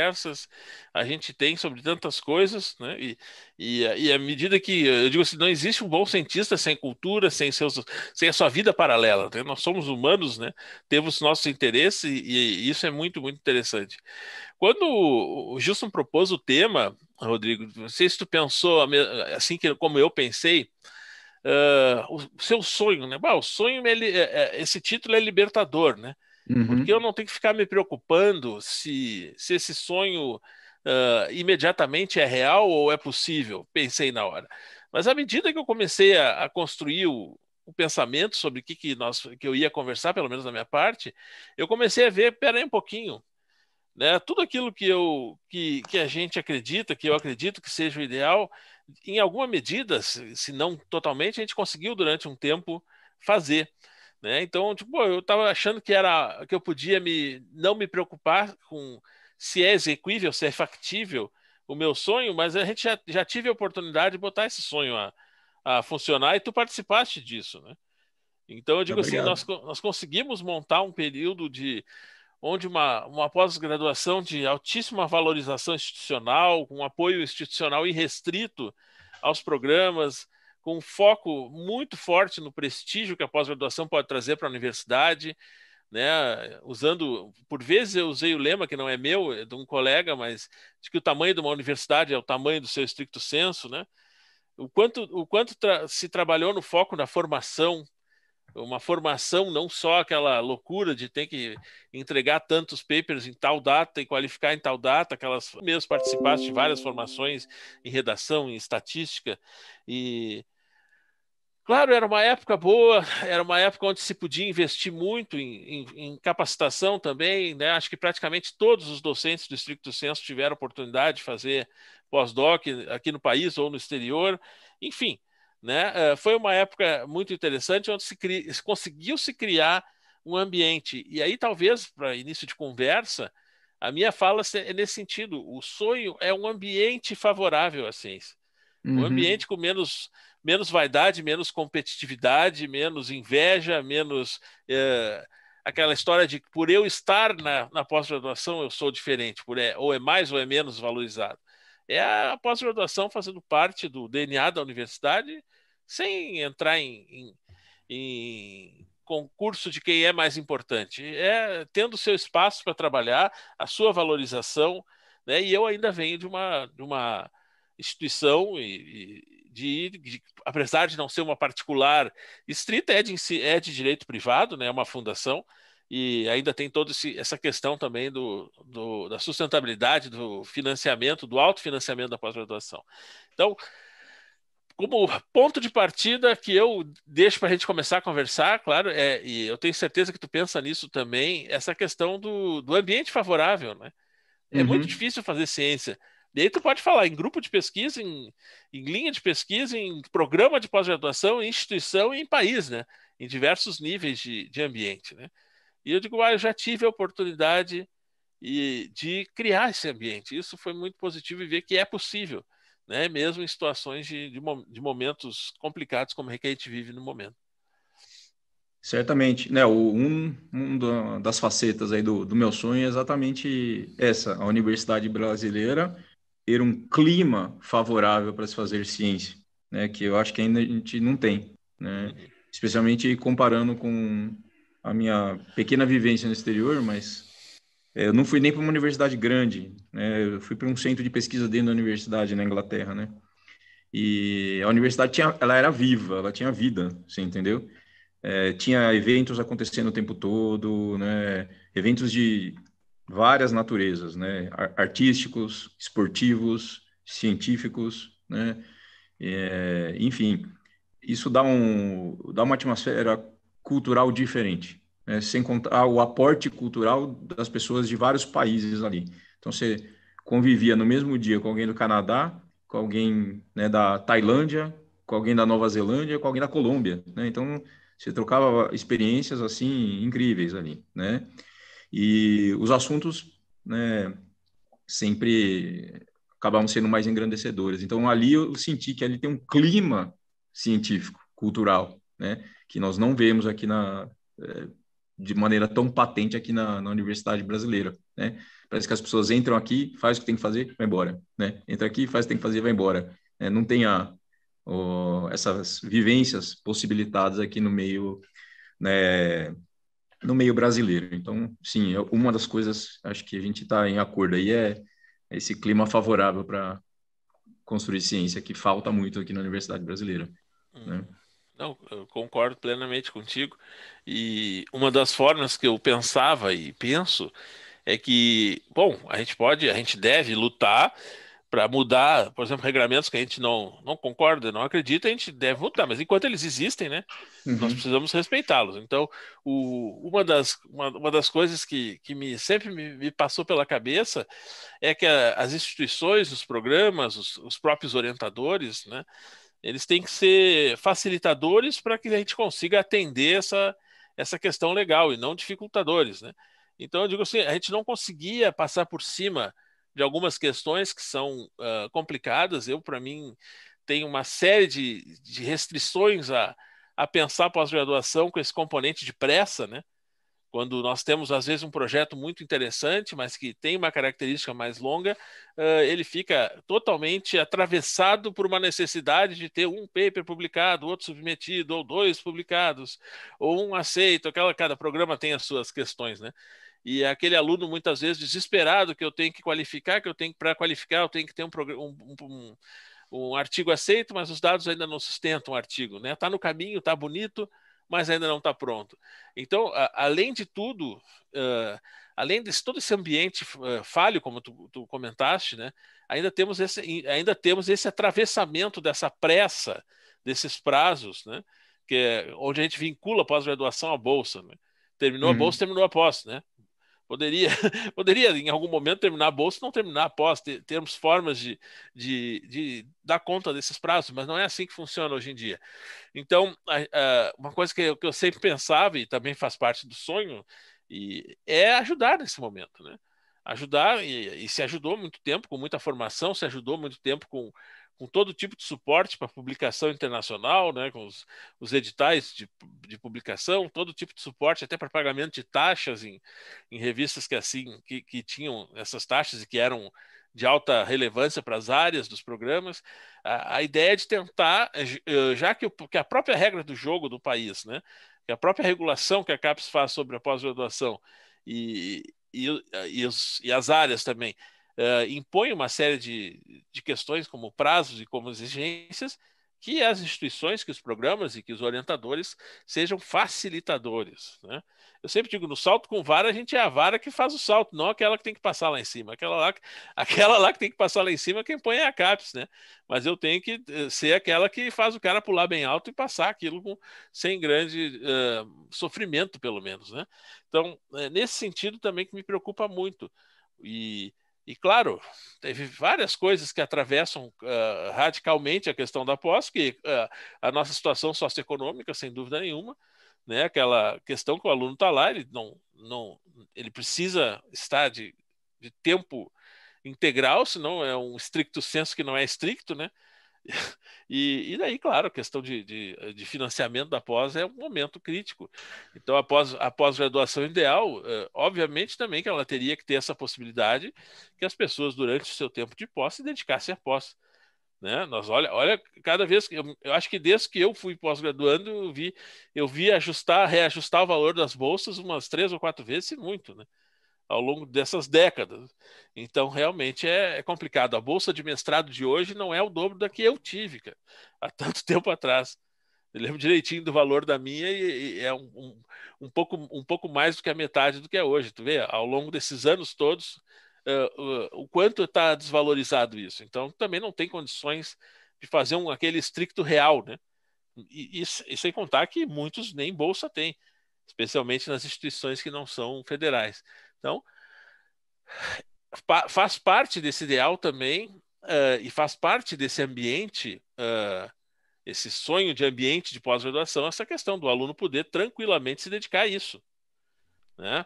conversas a gente tem sobre tantas coisas, né? E, e, e à medida que eu digo assim, não existe um bom cientista sem cultura, sem seus, sem a sua vida paralela. Né? Nós somos humanos, né? Temos nossos interesses e, e isso é muito, muito interessante. Quando o Gilson propôs o tema, Rodrigo, não sei se tu pensou assim que como eu pensei. Uh, o seu sonho, né? Bah, o sonho, ele, é, é, esse título é libertador, né? Uhum. Porque eu não tenho que ficar me preocupando se, se esse sonho uh, imediatamente é real ou é possível, pensei na hora. Mas à medida que eu comecei a, a construir o, o pensamento sobre o que, que, nós, que eu ia conversar, pelo menos na minha parte, eu comecei a ver, peraí um pouquinho, né? Tudo aquilo que eu que, que a gente acredita, que eu acredito que seja o ideal, em alguma medida, se, se não totalmente, a gente conseguiu durante um tempo fazer. Né? Então, tipo, eu estava achando que era que eu podia me não me preocupar com se é execuível, se é factível o meu sonho, mas a gente já, já tive a oportunidade de botar esse sonho a, a funcionar e tu participaste disso, né? Então eu digo assim, Obrigado. assim, nós, nós conseguimos montar um período de onde uma, uma pós-graduação de altíssima valorização institucional, com apoio institucional irrestrito aos programas, com um foco muito forte no prestígio que a pós-graduação pode trazer para a universidade, né? Usando, por vezes eu usei o lema que não é meu, é de um colega, mas de que o tamanho de uma universidade é o tamanho do seu estricto senso, né? O quanto, o quanto tra se trabalhou no foco na formação, uma formação não só aquela loucura de ter que entregar tantos papers em tal data e qualificar em tal data, aquelas mesmo participaste de várias formações em redação, em estatística e Claro, era uma época boa, era uma época onde se podia investir muito em, em, em capacitação também, né? Acho que praticamente todos os docentes do Distrito Censo tiveram oportunidade de fazer pós-doc aqui no país ou no exterior, enfim, né? É, foi uma época muito interessante onde se cri... conseguiu se criar um ambiente. E aí, talvez, para início de conversa, a minha fala é nesse sentido: o sonho é um ambiente favorável à ciência. Uhum. Um ambiente com menos menos vaidade, menos competitividade, menos inveja, menos é, aquela história de que por eu estar na, na pós-graduação eu sou diferente, por é, ou é mais ou é menos valorizado. É a pós-graduação fazendo parte do DNA da universidade, sem entrar em, em, em concurso de quem é mais importante. É tendo seu espaço para trabalhar, a sua valorização, né? E eu ainda venho de uma, de uma instituição e, e de, de, apesar de não ser uma particular estrita, é de, é de direito privado, né, é uma fundação, e ainda tem toda essa questão também do, do, da sustentabilidade, do financiamento, do autofinanciamento da pós-graduação. Então, como ponto de partida que eu deixo para a gente começar a conversar, claro, é, e eu tenho certeza que tu pensa nisso também, essa questão do, do ambiente favorável. Né? É uhum. muito difícil fazer ciência e tu pode falar em grupo de pesquisa, em, em linha de pesquisa, em programa de pós-graduação, em instituição e em país, né? Em diversos níveis de, de ambiente, né? E eu digo, ah, eu já tive a oportunidade e, de criar esse ambiente. Isso foi muito positivo e ver que é possível, né? Mesmo em situações de, de, de momentos complicados como é que a gente vive no momento. Certamente, né? O, um, um das facetas aí do, do meu sonho é exatamente essa, a universidade brasileira ter um clima favorável para se fazer ciência, né? Que eu acho que ainda a gente não tem, né? Especialmente comparando com a minha pequena vivência no exterior, mas é, eu não fui nem para uma universidade grande, né? Eu fui para um centro de pesquisa dentro da universidade na Inglaterra, né? E a universidade tinha, ela era viva, ela tinha vida, você entendeu? É, tinha eventos acontecendo o tempo todo, né? Eventos de várias naturezas, né? artísticos, esportivos, científicos, né? É, enfim, isso dá, um, dá uma atmosfera cultural diferente, né? sem contar o aporte cultural das pessoas de vários países ali. Então, você convivia no mesmo dia com alguém do Canadá, com alguém né, da Tailândia, com alguém da Nova Zelândia, com alguém da Colômbia, né? Então, você trocava experiências, assim, incríveis ali, né? E os assuntos né, sempre acabavam sendo mais engrandecedores. Então, ali eu senti que ali tem um clima científico, cultural, né, que nós não vemos aqui na, eh, de maneira tão patente aqui na, na universidade brasileira. Né? Parece que as pessoas entram aqui, faz o que tem que fazer, vai embora. Né? Entra aqui, faz o que tem que fazer, vai embora. É, não tem a, o, essas vivências possibilitadas aqui no meio né, no meio brasileiro. Então, sim, é uma das coisas, acho que a gente está em acordo aí, é, é esse clima favorável para construir ciência, que falta muito aqui na Universidade Brasileira. Uhum. Né? Não, eu concordo plenamente contigo. E uma das formas que eu pensava e penso é que, bom, a gente pode, a gente deve lutar para mudar, por exemplo, regramentos que a gente não, não concorda, não acredita, a gente deve votar, mas enquanto eles existem, né, uhum. nós precisamos respeitá-los. Então, o, uma, das, uma, uma, das coisas que, que me, sempre me, me passou pela cabeça é que a, as instituições, os programas, os, os próprios orientadores, né, eles têm que ser facilitadores para que a gente consiga atender essa, essa questão legal e não dificultadores. Né? Então, eu digo assim, a gente não conseguia passar por cima de algumas questões que são uh, complicadas. Eu, para mim, tenho uma série de, de restrições a, a pensar pós-graduação com esse componente de pressa, né? Quando nós temos, às vezes, um projeto muito interessante, mas que tem uma característica mais longa, uh, ele fica totalmente atravessado por uma necessidade de ter um paper publicado, outro submetido, ou dois publicados, ou um aceito. Aquela, cada programa tem as suas questões, né? E é aquele aluno, muitas vezes, desesperado, que eu tenho que qualificar, que eu tenho para qualificar, eu tenho que ter um, um, um, um, artigo aceito, mas os dados ainda não sustentam o artigo. né? está no caminho, está bonito, mas ainda não está pronto. Então, a, além de tudo, uh, além de todo esse ambiente uh, falho, como tu, tu, comentaste, né? ainda, temos esse, ainda temos esse atravessamento dessa pressa, desses prazos, né? que é onde a gente vincula a pós-graduação à bolsa. Né? Terminou uhum. a bolsa, uhum. terminou a pós, né? Poderia, poderia em algum momento terminar a bolsa, não terminar após, ter, termos formas de, de, de, dar conta desses prazos, mas não é assim que funciona hoje em dia. Então, a, a, uma coisa que eu, que eu sempre pensava e também faz parte do sonho e é ajudar nesse momento, né? Ajudar e, e se ajudou muito tempo com muita formação, se ajudou muito tempo com, com todo tipo de suporte para publicação internacional, né, com os, os editais de, de, publicação, todo tipo de suporte até para pagamento de taxas em, em revistas que assim que, que, tinham essas taxas e que eram de alta relevância para as áreas dos programas. A, a ideia é de tentar, eh, eh, já que, que a própria regra do jogo do país, né, que a própria regulação que a CAPES faz sobre a pós-graduação e, e, e, eh, e as áreas também uh, impõe uma série de, de questões, como prazos e como exigências, que as instituições, que os programas e que os orientadores sejam facilitadores. Né? Eu sempre digo, no salto com vara, a gente é a vara que faz o salto, não aquela que tem que passar lá em cima. Aquela lá, aquela lá que tem que passar lá em cima, quem põe é a CAPES, né? Mas eu tenho que eh, ser aquela que faz o cara pular bem alto e passar aquilo com, sem grande uh, sofrimento, pelo menos, né? Então, é nesse sentido também que me preocupa muito. E e claro, teve várias coisas que atravessam uh, radicalmente a questão da pós, que uh, a nossa situação socioeconômica, sem dúvida nenhuma, né? Aquela questão que o aluno está lá, ele não, não, ele precisa estar de, de tempo integral, senão é um estricto senso que não é estricto, né? E, e daí, claro, a questão de, de, de, financiamento da pós é um momento crítico. Então, a pós-graduação pós graduação ideal, eh, obviamente, também que ela teria que ter essa possibilidade que as pessoas, durante o seu tempo de pós, se dedicassem à pós. Né? Nós olha, olha cada vez que eu, eu, acho que desde que eu fui pós-graduando, eu vi eu vi ajustar, reajustar o valor das bolsas umas três ou quatro vezes, e muito, né? ao longo dessas décadas. Então, realmente é, é, complicado. A bolsa de mestrado de hoje não é o dobro da que eu tive cara, há tanto tempo atrás. Eu lembro direitinho do valor da minha e, e é um, um, um, pouco, um pouco mais do que a metade do que é hoje. Tu vê, ao longo desses anos todos, uh, uh, o quanto está desvalorizado isso. Então, também não tem condições de fazer um, aquele estricto real, né? E, e, e sem contar que muitos nem bolsa tem, especialmente nas instituições que não são federais. Então, faz parte desse ideal também uh, e faz parte desse ambiente, uh, esse sonho de ambiente de pós-graduação, essa questão do aluno poder tranquilamente se dedicar a isso, né?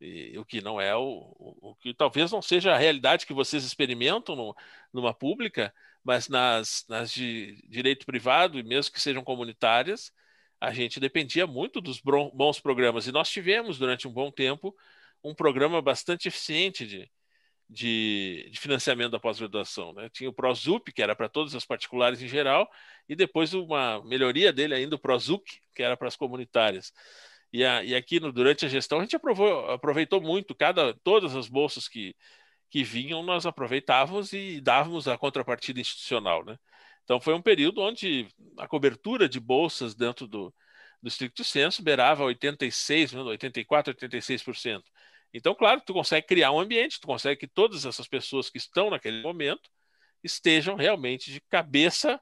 E, o que não é o, o, o, que talvez não seja a realidade que vocês experimentam no, numa pública, mas nas, nas de direito privado e mesmo que sejam comunitárias, a gente dependia muito dos bons programas e nós tivemos durante um bom tempo um programa bastante eficiente de, de, de financiamento da pós-graduação. Né? Tinha o ProZup, que era para todos os particulares em geral, e depois uma melhoria dele ainda, o ProZuc, que era para as comunitárias. E, a, e aqui, no, durante a gestão, a gente aprovou, aproveitou muito cada, todas as bolsas que, que vinham, nós aproveitávamos e dávamos a contrapartida institucional. Né? Então, foi um período onde a cobertura de bolsas dentro do, do estricto senso beirava 86, 84, 86%. Então, claro, tu consegue criar um ambiente, tu consegue que todas essas pessoas que estão naquele momento estejam realmente de cabeça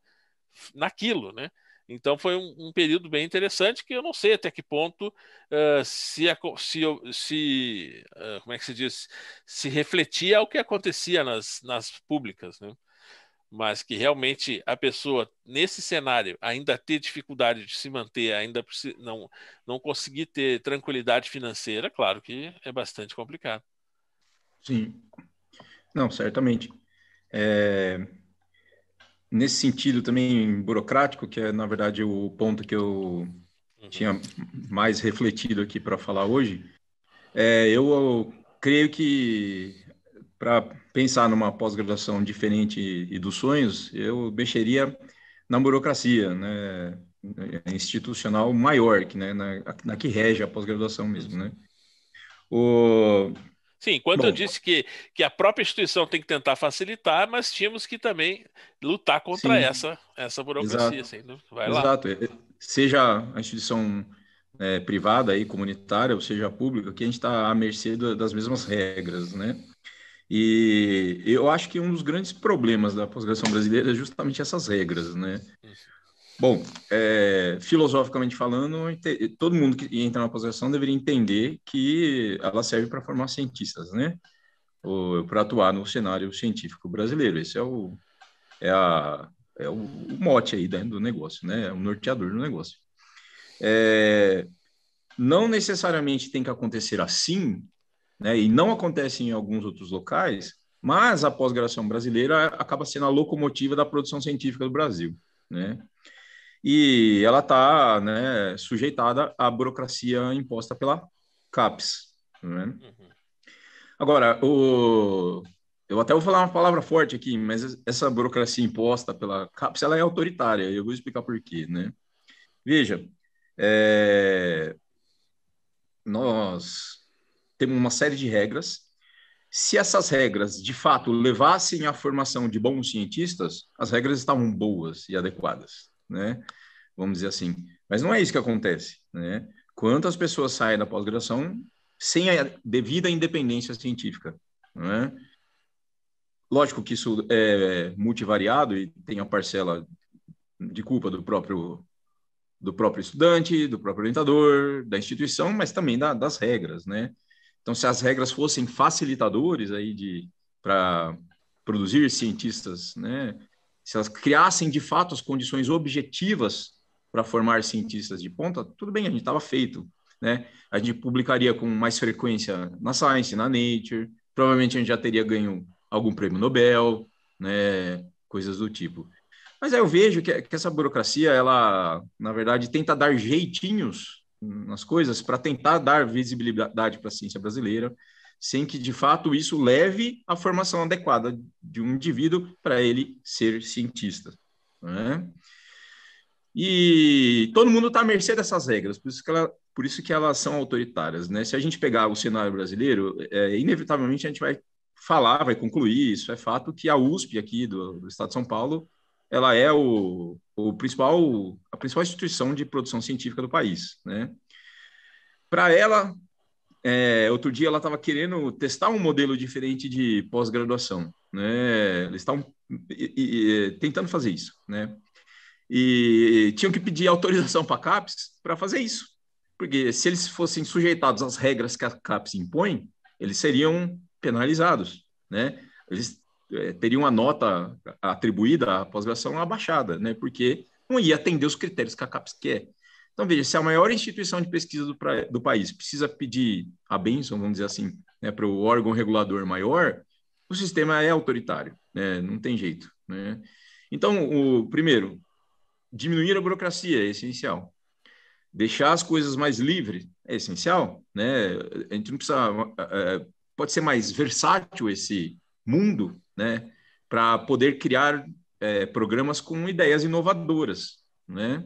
naquilo, né? Então foi um, um período bem interessante que eu não sei até que ponto uh, se, a, se, se uh, como é que se diz se refletia ao que acontecia nas, nas públicas, né? mas que realmente a pessoa, nesse cenário, ainda ter dificuldade de se manter, ainda não, não conseguir ter tranquilidade financeira, claro que é bastante complicado. Sim. Não, certamente. É... Nesse sentido também burocrático, que é, na verdade, o ponto que eu uhum. tinha mais refletido aqui para falar hoje, é, eu, eu creio que para pensar numa pós-graduação diferente e dos sonhos, eu mexeria na burocracia, né? institucional maior, que, né? na, na que rege a pós-graduação mesmo, né? O... Sim, enquanto eu disse que, que a própria instituição tem que tentar facilitar, mas tínhamos que também lutar contra sim, essa, essa burocracia. Exato, assim, né? Vai exato. Lá. Seja a instituição é, privada e comunitária, ou seja pública, que a gente está à mercê das mesmas regras, né? E eu acho que um dos grandes problemas da pós-graduação brasileira é justamente essas regras, né? Bom, é, filosoficamente falando, todo mundo que entra na pós-graduação deveria entender que ela serve para formar cientistas, né? Para atuar no cenário científico brasileiro. Esse é o, é a, é o, mote aí né, do negócio, né? É o norteador do negócio. É, não necessariamente tem que acontecer assim, né? E não acontece em alguns outros locais, mas a pós-graduação brasileira acaba sendo a locomotiva da produção científica do Brasil, né? E ela está né, sujeitada à burocracia imposta pela CAPES. Né? Uhum. Agora, o... eu até vou falar uma palavra forte aqui, mas essa burocracia imposta pela CAPES ela é autoritária, eu vou explicar por quê. Né? Veja, é... nós temos uma série de regras. Se essas regras, de fato, levassem à formação de bons cientistas, as regras estavam boas e adequadas, né? Vamos dizer assim. Mas não é isso que acontece, né? Quantas pessoas saem da pós-graduação sem a devida independência científica, né? Lógico que isso é multivariado e tem a parcela de culpa do próprio do próprio estudante, do próprio orientador, da instituição, mas também da, das regras, né? Então, se as regras fossem facilitadores aí de para produzir cientistas, né? Se elas criassem de fato as condições objetivas para formar cientistas de ponta, tudo bem, a gente estava feito, né? A gente publicaria com mais frequência na Science, na Nature, provavelmente a gente já teria ganho algum prêmio Nobel, né? Coisas do tipo. Mas aí eu vejo que, que essa burocracia, ela, na verdade, tenta dar jeitinhos nas coisas para tentar dar visibilidade para a ciência brasileira, sem que de fato isso leve à formação adequada de um indivíduo para ele ser cientista. Né? E todo mundo está à mercê dessas regras, por isso que ela por isso que elas são autoritárias, né? Se a gente pegar o cenário brasileiro, é, inevitavelmente a gente vai falar, vai concluir, isso é fato, que a USP aqui do, do Estado de São Paulo ela é o, o principal, a principal instituição de produção científica do país, né? Para ela, é, outro dia ela estava querendo testar um modelo diferente de pós-graduação, né? Eles estavam tentando fazer isso, né? E tinham que pedir autorização para a CAPES para fazer isso, porque se eles fossem sujeitados às regras que a CAPES impõe, eles seriam penalizados, né? Eles é, teria uma nota atribuída à pós-graduação abaixada, né? Porque não ia atender os critérios que a CAPES quer. Então, veja, se a maior instituição de pesquisa do, pra, do país precisa pedir a benção, vamos dizer assim, né, para o órgão regulador maior, o sistema é autoritário, né? não tem jeito. Né? Então, o primeiro, diminuir a burocracia é essencial. Deixar as coisas mais livres é essencial. Né? A gente não precisa. É, pode ser mais versátil esse mundo né? Para poder criar é, programas com ideias inovadoras, né?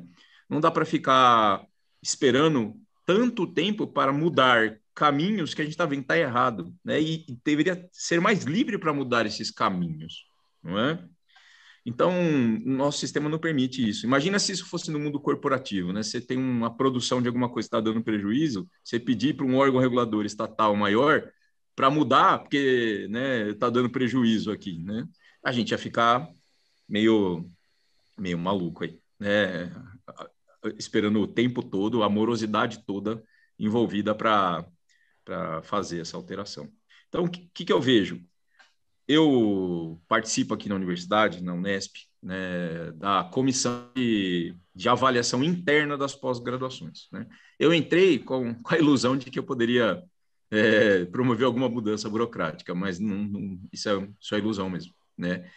Não dá para ficar esperando tanto tempo para mudar caminhos que a gente está vendo está errado, né? E, e, deveria ser mais livre para mudar esses caminhos, não é? Então, nosso sistema não permite isso. Imagina se isso fosse no mundo corporativo, né? Você tem uma produção de alguma coisa que está dando prejuízo, você pedir para um órgão regulador estatal maior para mudar, porque né, tá dando prejuízo aqui, né? A gente ia ficar meio meio maluco aí, né? Esperando o tempo todo, a morosidade toda envolvida para para fazer essa alteração. Então, o que, que eu vejo? Eu participo aqui na universidade, na Unesp, né, da comissão de, de, avaliação interna das pós-graduações. Né? Eu entrei com, com, a ilusão de que eu poderia é, promover alguma mudança burocrática, mas não, não, isso, é, isso é ilusão mesmo, né?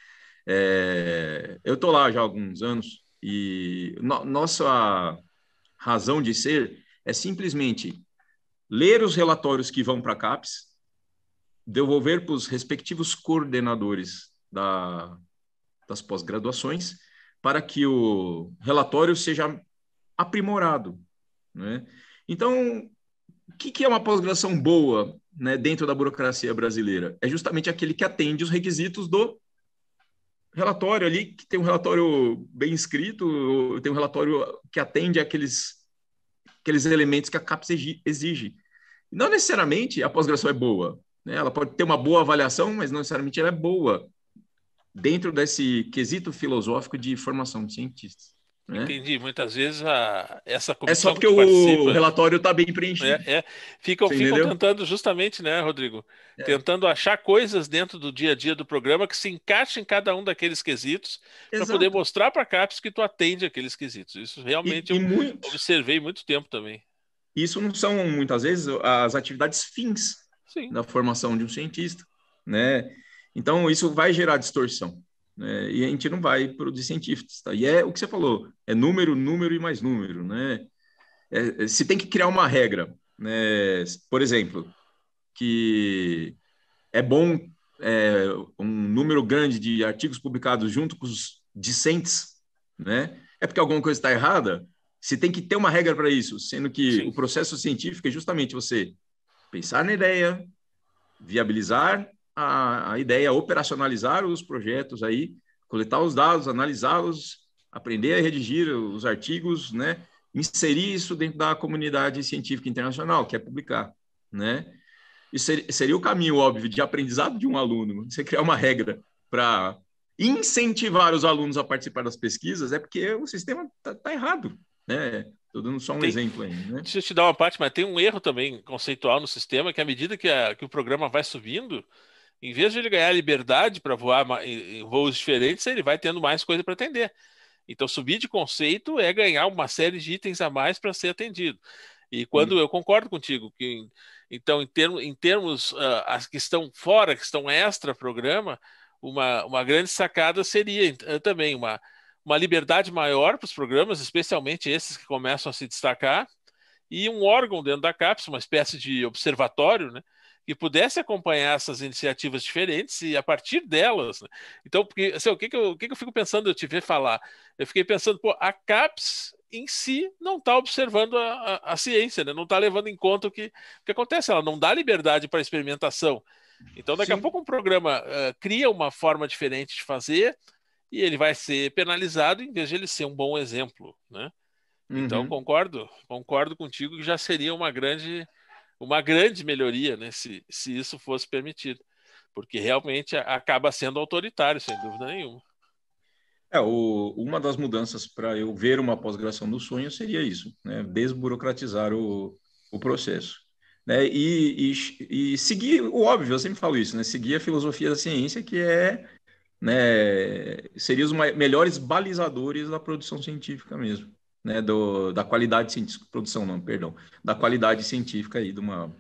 É, eu estou lá já há alguns anos e no, nossa razão de ser é simplesmente ler os relatórios que vão para a CAPES, devolver para os respectivos coordenadores da, das pós-graduações, para que o relatório seja aprimorado. Né? Então, o que, que é uma pós-graduação boa né, dentro da burocracia brasileira? É justamente aquele que atende os requisitos do relatório ali, que tem um relatório bem escrito, tem um relatório que atende aqueles, aqueles elementos que a CAPES exige. Não necessariamente a pós-graduação é boa. Né? Ela pode ter uma boa avaliação, mas não necessariamente ela é boa dentro desse quesito filosófico de formação de cientistas. Né? Entendi. Muitas vezes a, essa comissão. É só porque o relatório está bem preenchido. É, é. Ficam, ficam, tentando, justamente, né, Rodrigo? É. Tentando achar coisas dentro do dia a dia do programa que se encaixem em cada um daqueles quesitos para poder mostrar para a CAPES que tu atende aqueles quesitos. Isso realmente e, eu muito... observei muito tempo também. Isso não são, muitas vezes, as atividades fins Sim. da formação de um cientista. Né? Então, isso vai gerar distorção né? E a gente não vai produzir científicos, tá? E é o que você falou, é número, número e mais número, né? É, é, se tem que criar uma regra, né? Por exemplo, que é bom é, um número grande de artigos publicados junto com os discentes, né? É porque alguma coisa está errada? se tem que ter uma regra para isso, sendo que Sim. o processo científico é justamente você pensar na ideia, viabilizar a, a ideia é operacionalizar os projetos aí, coletar os dados, analisá-los, aprender a redigir os artigos, né? Inserir isso dentro da comunidade científica internacional, que é publicar, né? Isso seria, seria o caminho óbvio de aprendizado de um aluno. Você criar uma regra para incentivar os alunos a participar das pesquisas é porque o sistema está tá errado, né? Estou dando só um tem, exemplo aí. Né? Deixa eu te dar uma parte, mas tem um erro também conceitual no sistema, que à medida que, a, que o programa vai subindo, em vez de ele ganhar liberdade para voar em voos diferentes, ele vai tendo mais coisa para atender. Então, subir de conceito é ganhar uma série de itens a mais para ser atendido. E quando eu concordo contigo que, então, em, em termos uh, as que estão fora, que estão extra programa, uma, uma grande sacada seria uh, também uma, uma liberdade maior para os programas, especialmente esses que começam a se destacar, e um órgão dentro da CAPES, uma espécie de observatório, né? e pudesse acompanhar essas iniciativas diferentes e a partir delas. Né? Então, porque, assim, o, que, que, eu, o que, que eu fico pensando, eu te ver falar? Eu fiquei pensando, pô, a CAPES em si não está observando a, a, a, ciência, né? não está levando em conta o que, o que acontece, ela não dá liberdade para experimentação. Então, daqui Sim. a pouco, um programa uh, cria uma forma diferente de fazer e ele vai ser penalizado em vez de ele ser um bom exemplo. Né? Então, uhum. Então, concordo, concordo contigo que já seria uma grande uma grande melhoria, né, se, se isso fosse permitido, porque realmente acaba sendo autoritário, sem dúvida nenhuma. É, o, uma das mudanças para eu ver uma pós-graduação do sonho seria isso, né, desburocratizar o, o processo. Né, e, e, e, seguir o óbvio, eu sempre falo isso, né, seguir a filosofia da ciência, que é né, seria os melhores balizadores da produção científica mesmo né, do, da qualidade científica, produção não, perdão, da qualidade científica aí de uma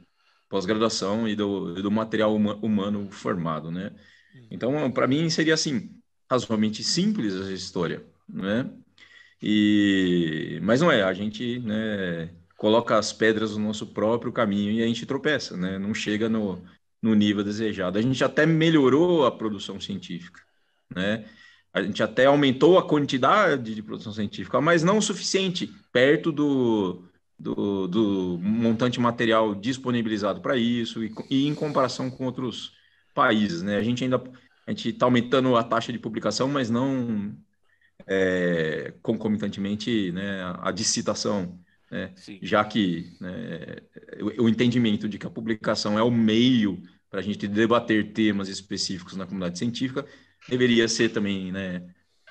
pós-graduação e do, do material humano formado, né? Uhum. Então, para mim, seria assim, razoavelmente simples essa história, né? E, mas não é, a gente né, coloca as pedras no nosso próprio caminho e a gente tropeça, né? Não chega no, no nível desejado. A gente até melhorou a produção científica, né? A gente até aumentou a quantidade de produção científica, mas não o suficiente, perto do, do, do montante material disponibilizado para isso e, e, em comparação com outros países. Né? A gente ainda a gente está aumentando a taxa de publicação, mas não é, concomitantemente né, a discitação. Né? Já que né, o, o entendimento de que a publicação é o meio para a gente debater temas específicos na comunidade científica, deveria ser também né,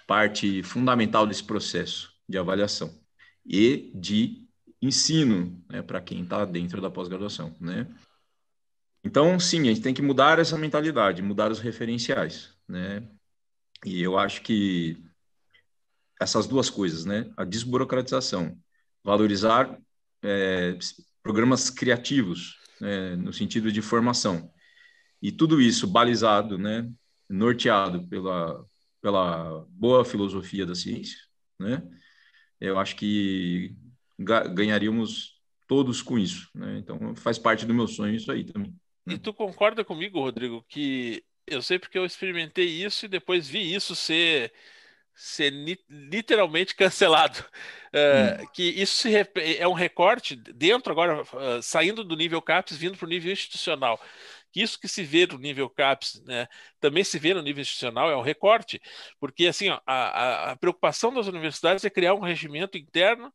parte fundamental desse processo de avaliação e de ensino né, para quem está dentro da pós-graduação. Né? Então, sim, a gente tem que mudar essa mentalidade, mudar os referenciais. Né? E eu acho que essas duas coisas, né? a desburocratização, valorizar é, programas criativos, né, no sentido de formação, e tudo isso balizado né, norteado pela, pela boa filosofia da ciência, né? Eu acho que ganharíamos todos com isso, né? Então faz parte do meu sonho isso aí também. E tu concorda comigo, Rodrigo, que eu sei porque eu experimentei isso e depois vi isso ser ser literalmente cancelado. É, hum. Que isso é um recorte dentro agora, ah, saindo do nível CAPES, vindo para o nível institucional. Isso que se vê no nível CAPES, né, também se vê no nível institucional, é um recorte, porque assim, ó, a, a preocupação das universidades é criar um regimento interno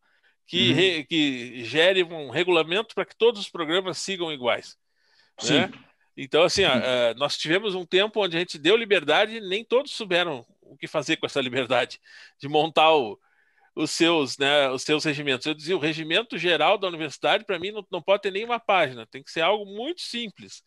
que, uhum. re, que gere um regulamento para que todos os programas sigam iguais. Né? Sim. Né? Então, assim, ó, uhum. eh, nós tivemos um tempo onde a gente deu liberdade e nem todos souberam o que fazer com essa liberdade de montar o, os seus, né, os seus regimentos. Eu dizia, o regimento geral da universidade, para mim, não, não pode ter nenhuma página, tem que ser algo muito simples,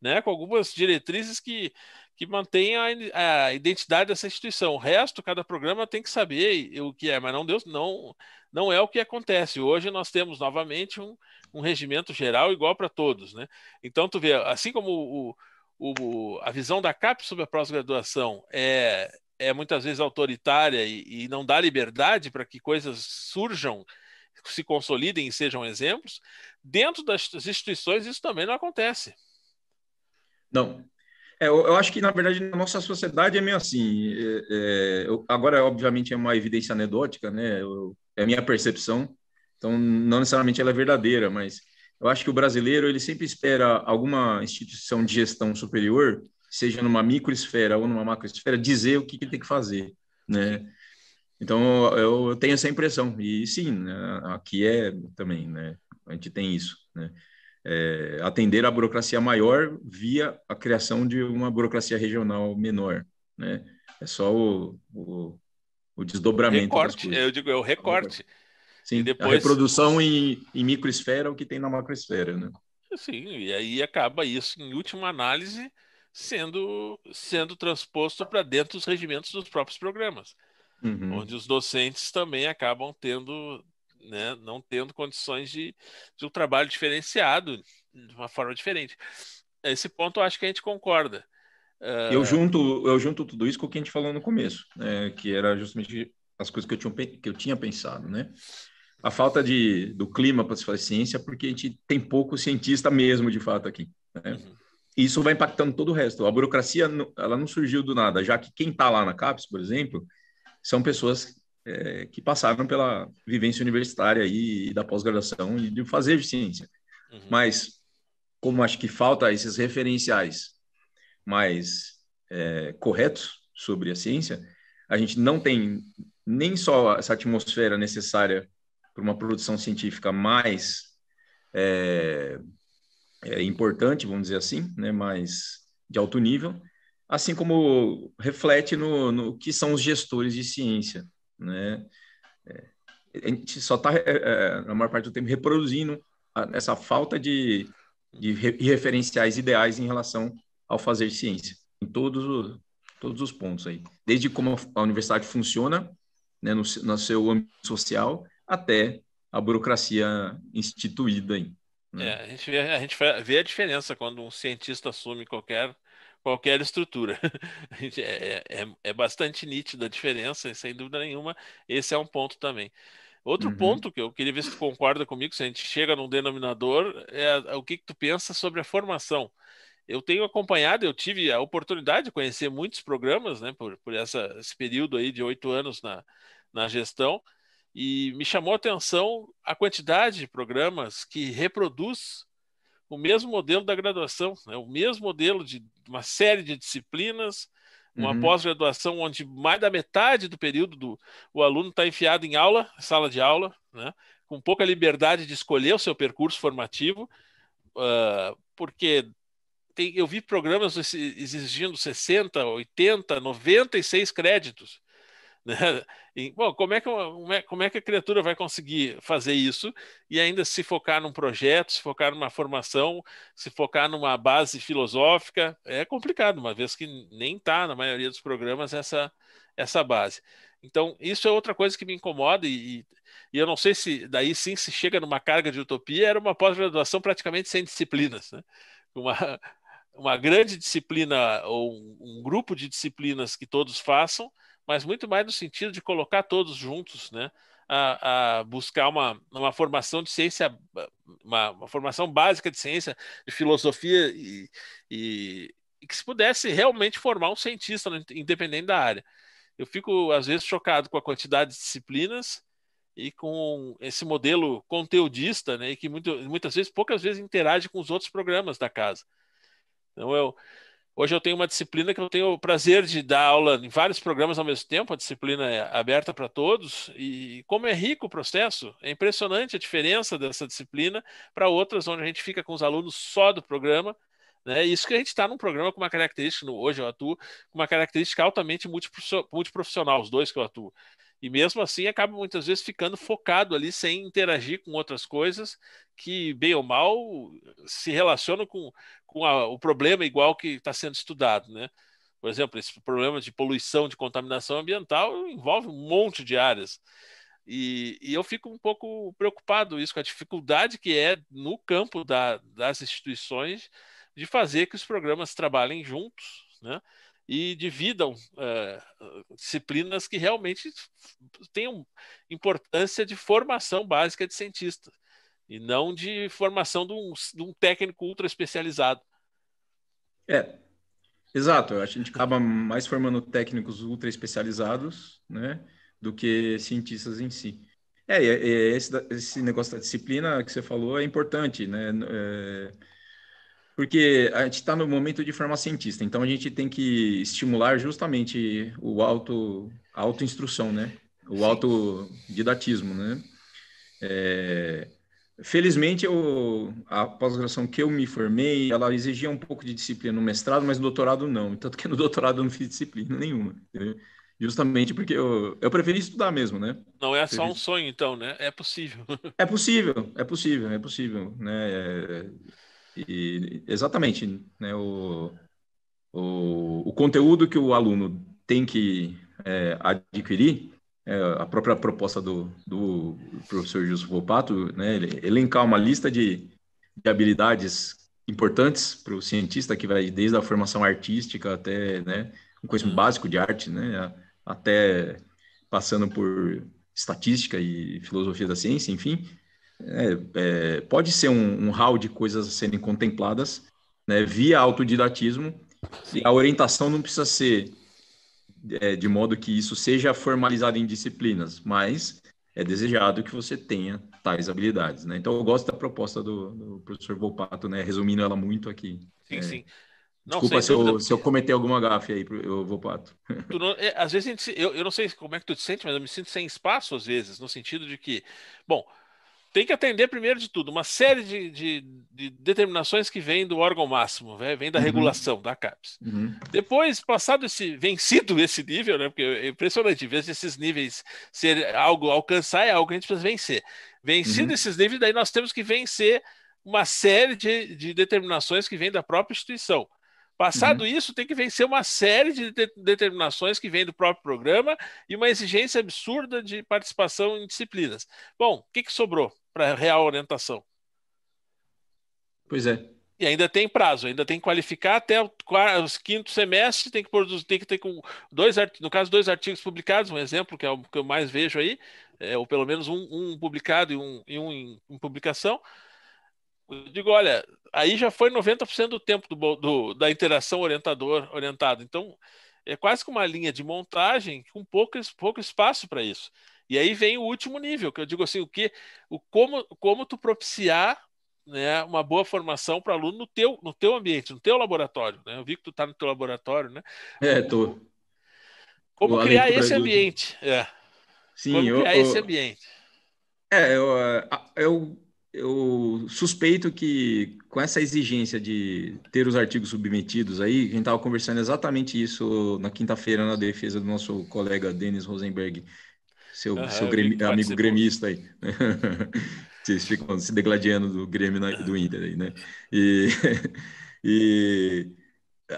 né, com algumas diretrizes que, que mantenham a, a identidade dessa instituição. O resto, cada programa tem que saber o que é, mas não, Deus, não, não é o que acontece. Hoje nós temos novamente um, um regimento geral igual para todos. Né? Então, tu vê, assim como o, o, a visão da CAP sobre a pós-graduação é é muitas vezes autoritária e, e não dá liberdade para que coisas surjam, se consolidem e sejam exemplos, dentro das instituições isso também não acontece. Não. É, eu, eu, acho que, na verdade, na nossa sociedade é meio assim. É, é eu, agora, obviamente, é uma evidência anedótica, né? Eu, é a minha percepção. Então, não necessariamente ela é verdadeira, mas eu acho que o brasileiro ele sempre espera alguma instituição de gestão superior seja numa microesfera ou numa macroesfera, dizer o que, que tem que fazer, né? Então, eu, eu tenho essa impressão, e sim, né, aqui é também, né? A gente tem isso, né? É, atender a burocracia maior via a criação de uma burocracia regional menor, né? É só o, o, o desdobramento. Recorte, eu digo, é o recorte. Sim, e depois... a reprodução em, em microesfera é o que tem na macroesfera, né? Sim, e aí acaba isso, em última análise, sendo, sendo transposto para dentro dos regimentos dos próprios programas, uhum. onde os docentes também acabam tendo, né, não tendo condições de, de um trabalho diferenciado, de uma forma diferente. Esse ponto eu acho que a gente concorda. Eu ah, junto, eu junto tudo isso com o que a gente falou no começo, né, que era justamente as coisas que eu tinha, que eu tinha pensado, né? A falta de, do clima para se fazer ciência, porque a gente tem pouco cientista mesmo, de fato, aqui. Né? Uhum. E isso vai impactando todo o resto. A burocracia ela não surgiu do nada, já que quem está lá na CAPES, por exemplo, são pessoas é, que passaram pela vivência universitária e, e da pós-graduação e de fazer ciência. Uhum. Mas, como acho que falta esses referenciais mais é, corretos sobre a ciência, a gente não tem nem só essa atmosfera necessária para uma produção científica mais é, é, importante, vamos dizer assim, né, mas de alto nível, assim como reflete no, no que são os gestores de ciência. Né? É, a gente só está, é, é, na maior parte do tempo, reproduzindo essa falta de, de referenciais ideais em relação ao fazer ciência, em todos os, todos os pontos aí. Desde como a universidade funciona, né, no, no seu âmbito social, até a burocracia instituída aí. Né? É, a gente, vê, a gente vê a diferença quando um cientista assume qualquer qualquer estrutura. É, é, é, é, bastante nítida a diferença, e sem dúvida nenhuma, esse é um ponto também. Outro uhum. ponto que eu queria ver se tu concorda comigo, se a gente chega num denominador, é o que, que tu pensa sobre a formação. Eu tenho acompanhado, eu tive a oportunidade de conhecer muitos programas, né, por, por essa, esse período aí de oito anos na, na gestão, e me chamou a atenção a quantidade de programas que reproduz o mesmo modelo da graduação, né? o mesmo modelo de uma série de disciplinas, uma uhum. pós-graduação onde mais da metade do período do, o aluno está enfiado em aula, sala de aula, né? com pouca liberdade de escolher o seu percurso formativo, uh, porque tem, eu vi programas exigindo 60, 80, 96 créditos. Né? E, bom, como é, que, é, como é que a criatura vai conseguir fazer isso e ainda se focar num projeto, se focar numa formação, se focar numa base filosófica? É complicado, uma vez que nem está na maioria dos programas essa, essa base. Então, isso é outra coisa que me incomoda, e, e, eu não sei se daí sim se chega numa carga de utopia, era uma pós-graduação praticamente sem disciplinas. Né? Uma, uma grande disciplina, ou um, um grupo de disciplinas que todos façam, mas muito mais no sentido de colocar todos juntos, né? A, a buscar uma, uma formação de ciência, uma, uma, formação básica de ciência, de filosofia e, e, e que se pudesse realmente formar um cientista, né, independente da área. Eu fico, às vezes, chocado com a quantidade de disciplinas e com esse modelo conteudista, né, e que muito, muitas vezes, poucas vezes interage com os outros programas da casa. Então eu, Hoje eu tenho uma disciplina que eu tenho o prazer de dar aula em vários programas ao mesmo tempo, a disciplina é aberta para todos, e como é rico o processo, é impressionante a diferença dessa disciplina para outras, onde a gente fica com os alunos só do programa. Né? Isso que a gente está num programa com uma característica, hoje eu atuo, com uma característica altamente multiprofissional, os dois que eu atuo. E mesmo assim acaba muitas vezes ficando focado ali sem interagir com outras coisas que, bem ou mal, se relacionam com, com a, o problema igual que está sendo estudado. Né? Por exemplo, esse problema de poluição, de contaminação ambiental envolve um monte de áreas. E, e, eu fico um pouco preocupado isso com a dificuldade que é no campo da, das instituições de fazer que os programas trabalhem juntos, né? e dividam é, disciplinas que realmente tenham importância de formação básica de cientista e não de formação de um, de um técnico ultra especializado. É, exato. A gente acaba mais formando técnicos ultra especializados, né, do que cientistas em si. É, é, é esse, esse negócio da disciplina que você falou é importante, né? É porque a gente está no momento de formar cientista, então a gente tem que estimular justamente o auto, a autoinstrução, né? O Sim. autodidatismo, né? É, felizmente, eu, a pós-graduação que eu me formei, ela exigia um pouco de disciplina no mestrado, mas no doutorado não. Tanto que no doutorado eu não fiz disciplina nenhuma. Justamente porque eu, eu preferi estudar mesmo, né? Não é só um sonho, então, né? É possível. É possível, é possível, é possível, né? É, e, exatamente, né, o, o, o, conteúdo que o aluno tem que é, adquirir, é, a própria proposta do, do professor Gilson Volpato, né, elencar uma lista de, de habilidades importantes para o cientista, que vai desde a formação artística até né, um conhecimento uhum. básico de arte, né, até passando por estatística e filosofia da ciência, enfim, é, é, pode ser um, um hall de coisas a serem contempladas né, via autodidatismo e a orientação não precisa ser é, de modo que isso seja formalizado em disciplinas, mas é desejado que você tenha tais habilidades. Né? Então, eu gosto da proposta do, do professor Volpato, né? resumindo ela muito aqui. Sim, é, sim. Não, desculpa se eu, se eu, alguma gafe aí, eu, Volpato. Não, é, às vezes, gente, eu, eu não sei como é que tu te sente, mas eu me sinto sem espaço às vezes, no sentido de que, bom, tem que atender, primeiro de tudo, uma série de, de, de determinações que vem do órgão máximo, né? vem da uhum. regulação da CAPES. Uhum. Depois, passado esse, vencido esse nível, né? porque é impressionante, em vez esses níveis ser algo alcançar, é algo que a gente precisa vencer. Vencido uhum. esses níveis, daí nós temos que vencer uma série de, de determinações que vem da própria instituição. Passado uhum. isso, tem que vencer uma série de, de determinações que vem do próprio programa e uma exigência absurda de participação em disciplinas. Bom, o que, que sobrou? para real orientação. Pois é. E ainda tem prazo, ainda tem que qualificar até o quarto, quinto semestre, tem que produzir, tem que ter com dois, no caso, dois artigos publicados, um exemplo que é o que eu mais vejo aí, é, ou pelo menos um, um publicado e um, e um em, em, publicação. Eu digo, olha, aí já foi 90% do tempo do, do, da interação orientador-orientado. Então, é quase que uma linha de montagem com pouco, pouco espaço para isso. E aí vem o último nível, que eu digo assim, o que, o como, como tu propiciar né, uma boa formação para aluno no teu, no teu ambiente, no teu laboratório. Né? Eu vi que tu está no teu laboratório, né? É, tô. Como criar esse ambiente? É. Sim, como eu, criar eu, esse ambiente? É, eu, ah, eu, eu suspeito que com essa exigência de ter os artigos submetidos aí, a gente estava conversando exatamente isso na quinta-feira na defesa do nosso colega Denis Rosenberg seu, uhum, seu gremi, amigo gremista aí. Vocês ficam se degladiando do Grêmio na, do Inter aí, né? E, e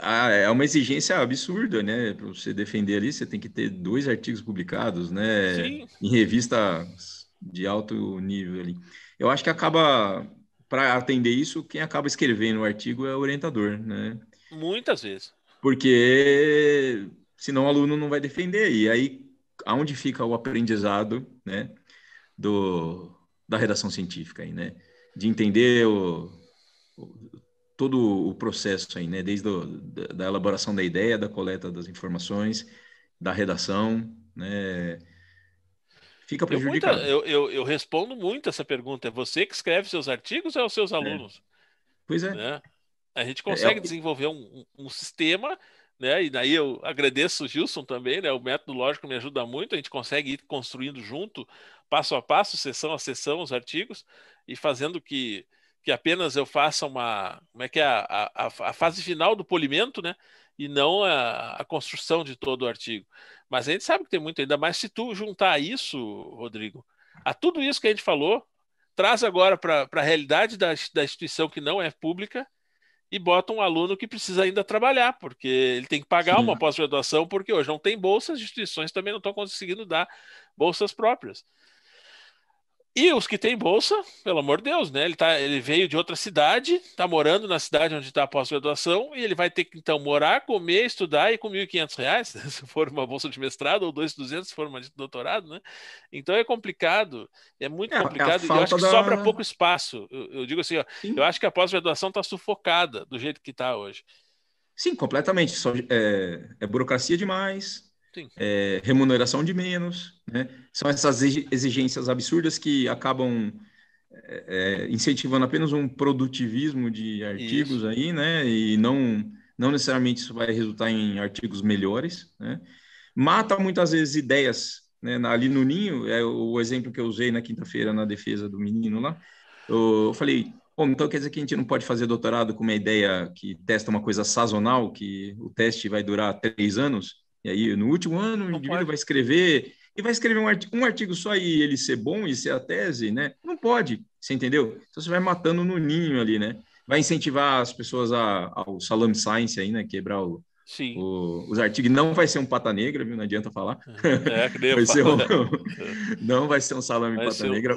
ah, é uma exigência absurda, né? Para você defender ali, você tem que ter dois artigos publicados, né? Sim. Em revista de alto nível ali. Eu acho que acaba para atender isso, quem acaba escrevendo o artigo é o orientador, né? Muitas vezes. Porque senão o aluno não vai defender. E aí aonde fica o aprendizado, né, do da redação científica aí, né, de entender o, o todo o processo aí, né, desde o, da, da elaboração da ideia, da coleta das informações, da redação, né, fica prejudicado. Eu, muita, eu, eu, eu, respondo muito essa pergunta. É você que escreve seus artigos ou é os seus é. alunos? É. Pois é. Né? A gente é, é consegue é, desenvolver um, um sistema né? E daí eu agradeço o Gilson também, né? O método lógico me ajuda muito, a gente consegue ir construindo junto, passo a passo, sessão a sessão, os artigos, e fazendo que, que apenas eu faça uma, como é que é, a, a, a fase final do polimento, né? E não a, a construção de todo o artigo. Mas a gente sabe que tem muito, ainda mais se tu juntar isso, Rodrigo, a tudo isso que a gente falou, traz agora para a realidade da, da instituição que não é pública, e bota um aluno que precisa ainda trabalhar, porque ele tem que pagar Sim. uma pós-graduação, porque hoje não tem bolsa, as instituições também não estão conseguindo dar bolsas próprias. E os que têm bolsa, pelo amor de Deus, né? Ele, tá, ele veio de outra cidade, está morando na cidade onde está a pós-graduação, e ele vai ter que, então, morar, comer, estudar, e com R$ 1.500, né? se for uma bolsa de mestrado, ou R$ 2.200 se for uma de doutorado, né? Então é complicado, é muito é, é complicado, é e eu acho que da... sobra pouco espaço. Eu, eu digo assim, ó, eu acho que a pós-graduação está sufocada do jeito que está hoje. Sim, completamente. Só, é, é burocracia demais, é, remuneração de menos, né? São essas exigências absurdas que acabam é, é, incentivando apenas um produtivismo de artigos isso. aí, né? E não, não necessariamente isso vai resultar em artigos melhores, né? Mata muitas vezes ideias, né? Ali no ninho, é o exemplo que eu usei na quinta-feira na defesa do menino lá. Eu falei, Bom, então quer dizer que a gente não pode fazer doutorado com uma ideia que testa uma coisa sazonal, que o teste vai durar três anos? E aí, no último ano, o indivíduo pode. vai escrever e vai escrever um artigo, um artigo, só e ele ser bom e ser a tese, né? Não pode, você entendeu? Então você vai matando no ninho ali, né? Vai incentivar as pessoas a, ao salame science aí, né? Quebrar o, o, os artigos. Não vai ser um pata negra, viu? Não adianta falar. É, é vai ser um, né? não vai ser um salame vai pata negra.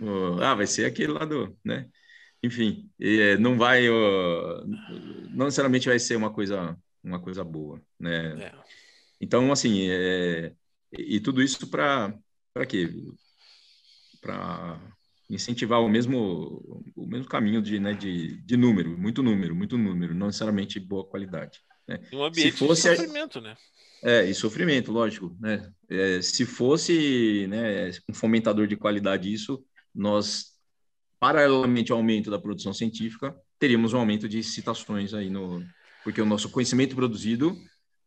Um... Ah, vai ser aquele lá do, né? Enfim, é, não vai, não necessariamente vai ser uma coisa uma coisa boa, né? É. Então, assim, é, e tudo isso para para quê? Para incentivar o mesmo o mesmo caminho de, né, de, de número, muito número, muito número, não necessariamente boa qualidade. Né? Um ambiente se fosse, de sofrimento, né? É, e sofrimento, lógico. Né? É, se fosse né, um fomentador de qualidade isso, nós, paralelamente ao aumento da produção científica, teríamos um aumento de citações aí no, porque o nosso conhecimento produzido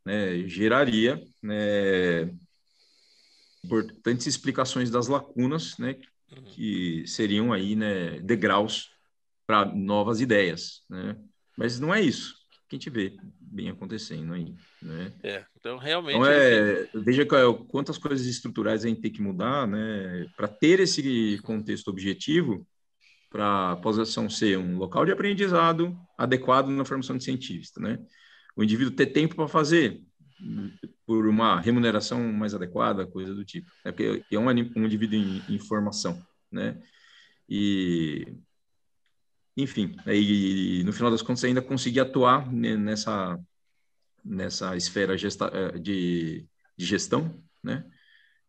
né, geraria né, importantes explicações das lacunas, né, uhum. que seriam aí né, degraus para novas ideias, né? Mas não é isso que a gente vê bem acontecendo aí, né? É, então realmente... Então é, é veja é quantas coisas estruturais a gente tem que mudar, né? Para ter esse contexto objetivo, para a pós-graduação ser um local de aprendizado adequado na formação de cientista, né? O indivíduo ter tempo para fazer por uma remuneração mais adequada, coisa do tipo. É porque é um, um indivíduo em, em formação, né? E enfim, aí no final das contas ainda conseguir atuar nessa nessa esfera gesta, eh, de, de, gestão, né?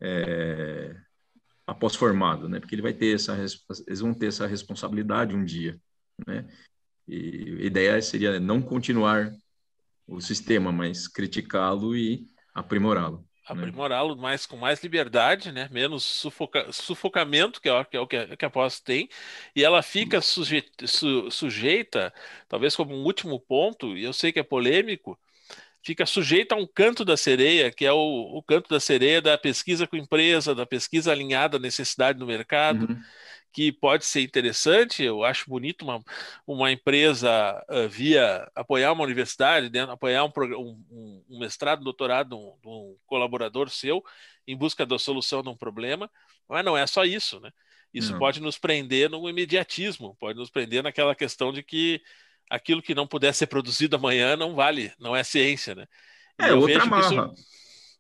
É, após formado, né? Porque ele vai ter essa eles vão ter essa responsabilidade um dia, né? E a ideia seria não continuar o sistema, mas criticá-lo e aprimorá-lo. Né? Aprimorá-lo né? mais com mais liberdade, né? Menos sufoca... sufocamento, que é, que o que a, é é, que a pós tem, e ela fica uhum. suje... su... sujeita, talvez como um último ponto, e eu sei que é polêmico, fica sujeita a um canto da sereia, que é o, o canto da sereia da pesquisa com empresa, da pesquisa alinhada à necessidade do mercado. Uhum que pode ser interessante. Eu acho bonito uma, uma empresa uh, via apoiar uma universidade, né, apoiar um, um, um, mestrado, um doutorado de um, um, colaborador seu em busca da solução de um problema, mas não é só isso, né? Isso não. pode nos prender no imediatismo, pode nos prender naquela questão de que aquilo que não puder ser produzido amanhã não vale, não é ciência, né? é, eu outra vejo marra. que isso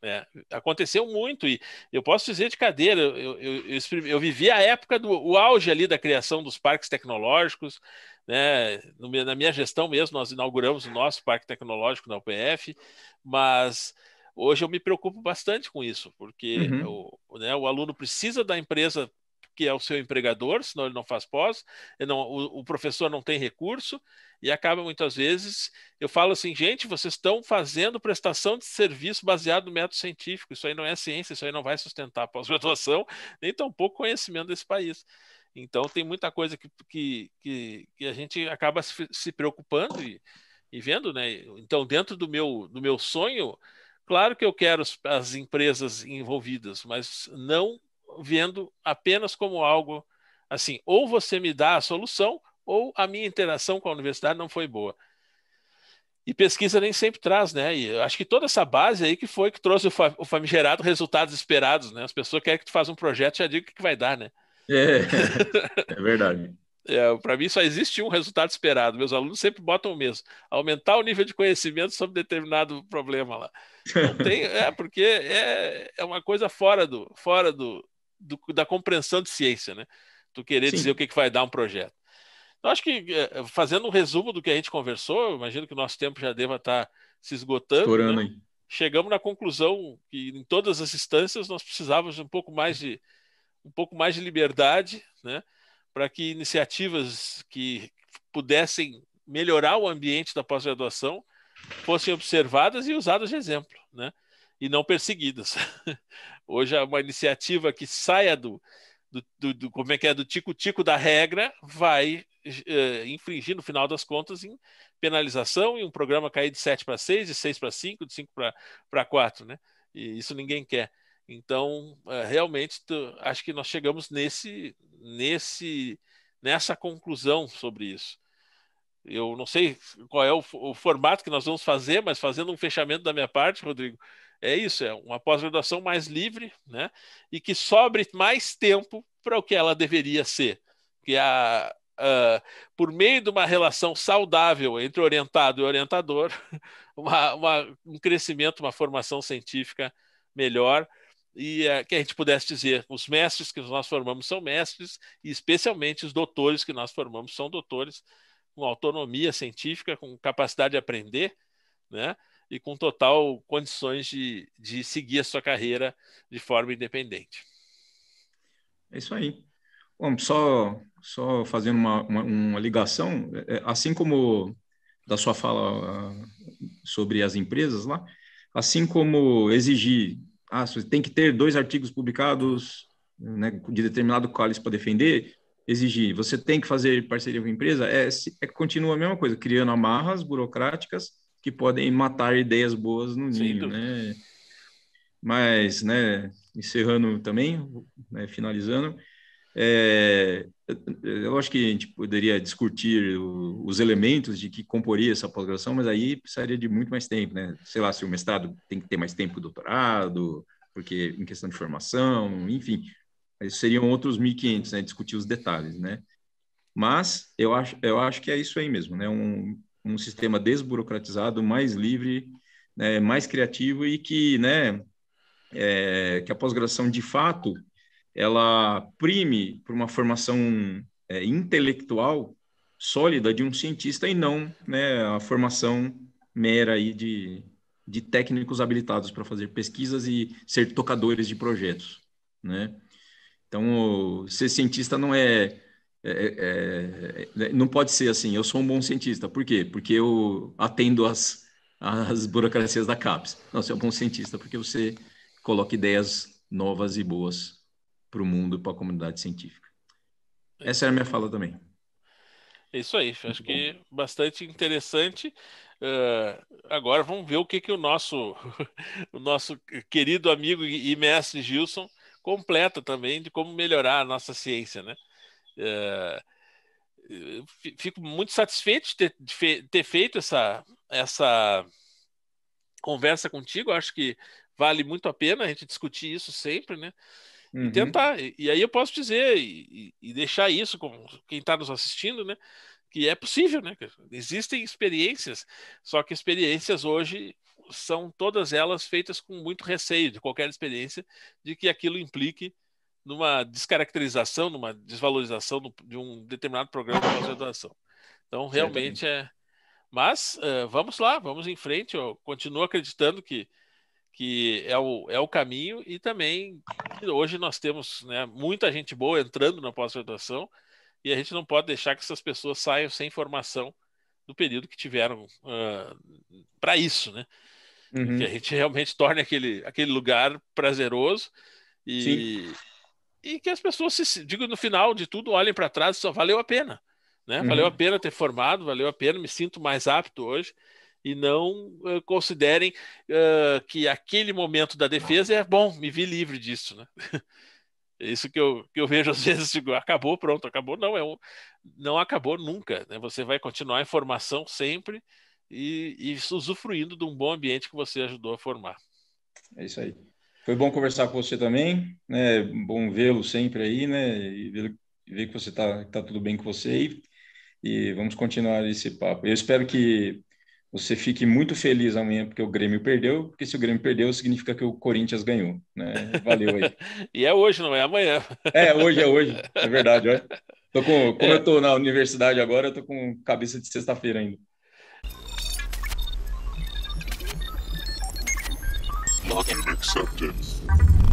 é, aconteceu muito e eu posso dizer de cadeira, eu, eu, eu, eu vivi a época do o auge ali da criação dos parques tecnológicos, né? No, na minha gestão mesmo nós inauguramos o nosso parque tecnológico na UPF, mas hoje eu me preocupo bastante com isso, porque uhum. o, né, o aluno precisa da empresa que é o seu empregador, senão ele não faz pós, não, o, o, professor não tem recurso, e acaba muitas vezes. Eu falo assim, gente, vocês estão fazendo prestação de serviço baseado no método científico, isso aí não é ciência, isso aí não vai sustentar a pós-graduação, nem tão pouco conhecimento desse país. Então, tem muita coisa que, que, que, que a gente acaba se, se preocupando e, e vendo, né? Então, dentro do meu, do meu sonho, claro que eu quero as empresas envolvidas, mas não vendo apenas como algo assim, ou você me dá a solução, ou a minha interação com a universidade não foi boa. E pesquisa nem sempre traz, né? E eu acho que toda essa base aí que foi que trouxe o, famigerado resultados esperados, né? As pessoas querem que tu faça um projeto, já diga o que, que vai dar, né? É, é verdade. é, Para mim só existe um resultado esperado. Meus alunos sempre botam o mesmo: aumentar o nível de conhecimento sobre determinado problema lá. Não tem, é porque é, é uma coisa fora do, fora do, do, da compreensão de ciência, né? Tu querer Sim. dizer o que, que vai dar um projeto. Eu então, acho que, é, fazendo um resumo do que a gente conversou, imagino que o nosso tempo já deva estar tá se esgotando. Estourando, né? hein? Chegamos na conclusão que, em todas as instâncias, nós precisávamos um pouco mais de, um pouco mais de liberdade, né? Para que iniciativas que pudessem melhorar o ambiente da pós-graduação fossem observadas e usadas de exemplo, né? E não perseguidas. Hoje é uma iniciativa que saia do, do, do, do como é que é do tico-tico da regra, vai eh, infringir, no final das contas, em penalização e um programa cair de 7 para 6, de 6 para 5, de 5 para 4. Né? E isso ninguém quer. Então, eh, realmente, acho que nós chegamos nesse, nesse, nessa conclusão sobre isso. Eu não sei qual é o, o, formato que nós vamos fazer, mas fazendo um fechamento da minha parte, Rodrigo, é isso, é uma pós-graduação mais livre, né? E que sobre mais tempo para o que ela deveria ser, que a, por meio de uma relação saudável entre orientado e orientador, uma, uma, um crescimento, uma formação científica melhor e é, que a gente pudesse dizer, os mestres que nós formamos são mestres e especialmente os doutores que nós formamos são doutores com autonomia científica, com capacidade de aprender, né? e com total condições de, de seguir a sua carreira de forma independente. É isso aí. Bom, só, só fazendo uma, uma, uma ligação, é, é, assim como da sua fala ah, sobre as empresas lá, assim como exigir, ah, você tem que ter dois artigos publicados né, de determinado cálice para defender, exigir, você tem que fazer parceria com a empresa, é, é continua a mesma coisa, criando amarras burocráticas que podem matar ideias boas no ninho, né? Mas, né, encerrando também, né, finalizando, é, eu acho que a gente poderia discutir o, os elementos de que comporia essa pós-graduação, mas aí precisaria de muito mais tempo, né? Sei lá, se o mestrado tem que ter mais tempo, doutorado, porque em questão de formação, enfim, seriam outros 1.500, né? Discutir os detalhes, né? Mas eu acho, eu acho que é isso aí mesmo, né? Um, um sistema desburocratizado, mais livre, né, mais criativo e que, né, é, que a pós-graduação, de fato, ela prime por uma formação é, intelectual sólida de um cientista e não né, a formação mera aí de, de técnicos habilitados para fazer pesquisas e ser tocadores de projetos, né? Então, ser cientista não é é é, é, é, não pode ser assim, eu sou um bom cientista. Por quê? Porque eu atendo às, as burocracias da CAPES. Não, você é um bom cientista porque você coloca ideias novas e boas para o mundo, e para a comunidade científica. Essa era a minha fala também. É isso aí, acho que bastante interessante. Uh, agora vamos ver o que, que o, nosso, o nosso querido amigo e mestre Gilson completa também de como melhorar a nossa ciência, né? É, é, fico muito satisfeito de ter, de ter feito essa, essa conversa contigo. Acho que vale muito a pena a gente discutir isso sempre, né? Uhum. E tentar. E, e, aí eu posso dizer e, e deixar isso com quem está nos assistindo, né? Que é possível, né? Existem experiências, só que experiências hoje são todas elas feitas com muito receio de qualquer experiência de que aquilo implique numa descaracterização, numa desvalorização de um determinado programa de pós-graduação. Então, realmente Certamente. é. Mas uh, vamos lá, vamos em frente. Eu continuo acreditando que, que é, o, é o caminho e também hoje nós temos né, muita gente boa entrando na pós-graduação e a gente não pode deixar que essas pessoas saiam sem formação do período que tiveram uh, ah, para isso, né? Uhum. Que a gente realmente torne aquele, aquele lugar prazeroso e, Sim e que as pessoas, se, digo, no final de tudo, olhem para trás só valeu a pena. Né? Valeu uhum. a pena ter formado, valeu a pena, me sinto mais apto hoje e não uh, considerem uh, que aquele momento da defesa é bom, me vi livre disso, né? É isso que eu, que eu vejo às vezes, digo, acabou, pronto, acabou. Não, é um, não acabou nunca. Né? Você vai continuar em formação sempre e, e usufruindo de um bom ambiente que você ajudou a formar. É isso aí. Foi bom conversar com você também, né? Bom vê-lo sempre aí, né? E ver, ver que você tá, que tá tudo bem com você e, e vamos continuar esse papo. Eu espero que você fique muito feliz amanhã porque o Grêmio perdeu, porque se o Grêmio perdeu, significa que o Corinthians ganhou, né? Valeu aí. e é hoje, não é amanhã. É, hoje, é hoje, é verdade, olha. Tô com, como é. eu tô na universidade agora, eu tô com cabeça de sexta-feira ainda. Fucking accepted.